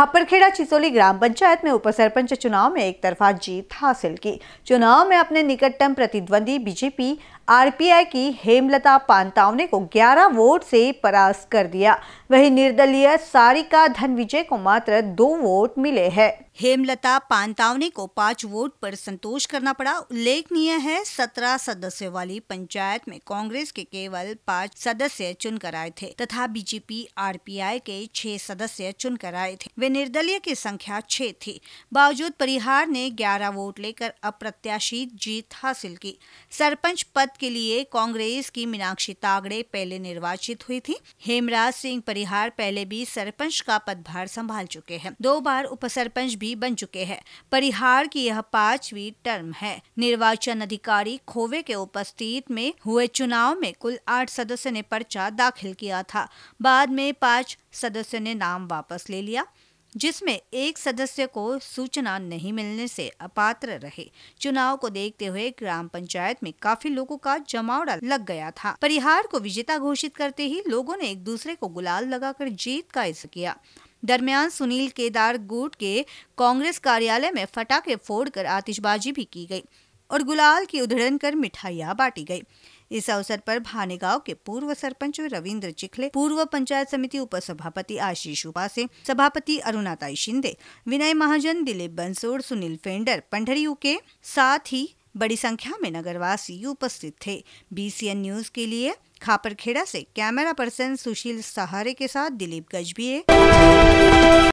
खापरखेड़ा चिसोली ग्राम पंचायत में उपसरपंच चुनाव में एक तरफा जीत हासिल की चुनाव में अपने निकटतम प्रतिद्वंदी बीजेपी आरपीआई की हेमलता पांतावने को 11 वोट से परास्त कर दिया वहीं निर्दलीय सारिका धन विजय को मात्र दो वोट मिले हैं हेमलता पानतावने को पांच वोट पर संतोष करना पड़ा उल्लेखनीय है सत्रह सदस्य वाली पंचायत में कांग्रेस के केवल पांच सदस्य चुनकर आए थे तथा बीजेपी आरपीआई के छह सदस्य चुनकर आए थे वे निर्दलीय की संख्या छह थी बावजूद परिहार ने ग्यारह वोट लेकर अप्रत्याशी जीत हासिल की सरपंच पद के लिए कांग्रेस की मीनाक्षी तागड़े पहले निर्वाचित हुई थी हेमराज सिंह परिहार पहले भी सरपंच का पदभार संभाल चुके हैं दो बार उप सरपंच भी बन चुके हैं परिहार की यह पांचवी टर्म है निर्वाचन अधिकारी खोवे के उपस्थित में हुए चुनाव में कुल आठ सदस्य ने पर्चा दाखिल किया था बाद में पांच सदस्य ने नाम वापस ले लिया जिसमें एक सदस्य को सूचना नहीं मिलने से अपात्र रहे चुनाव को देखते हुए ग्राम पंचायत में काफी लोगों का जमावड़ा लग गया था परिहार को विजेता घोषित करते ही लोगों ने एक दूसरे को गुलाल लगाकर जीत का इज किया दरमियान सुनील केदार गुट के कांग्रेस कार्यालय में फटाखे फोड़कर आतिशबाजी भी की गई और गुलाल की उधड़न कर मिठाइयाँ बांटी गई इस अवसर पर भानेगांव के पूर्व सरपंच रविंद्र चिखले पूर्व पंचायत समिति उपसभापति आशीष उपासे सभापति अरुणाताई शिंदे विनय महाजन दिलीप बंसोड़ सुनील फेंडर पंडरी के साथ ही बड़ी संख्या में नगरवासी उपस्थित थे बीसीएन न्यूज के लिए खापरखेड़ा से कैमरा पर्सन सुशील सहारे के साथ दिलीप गजबीए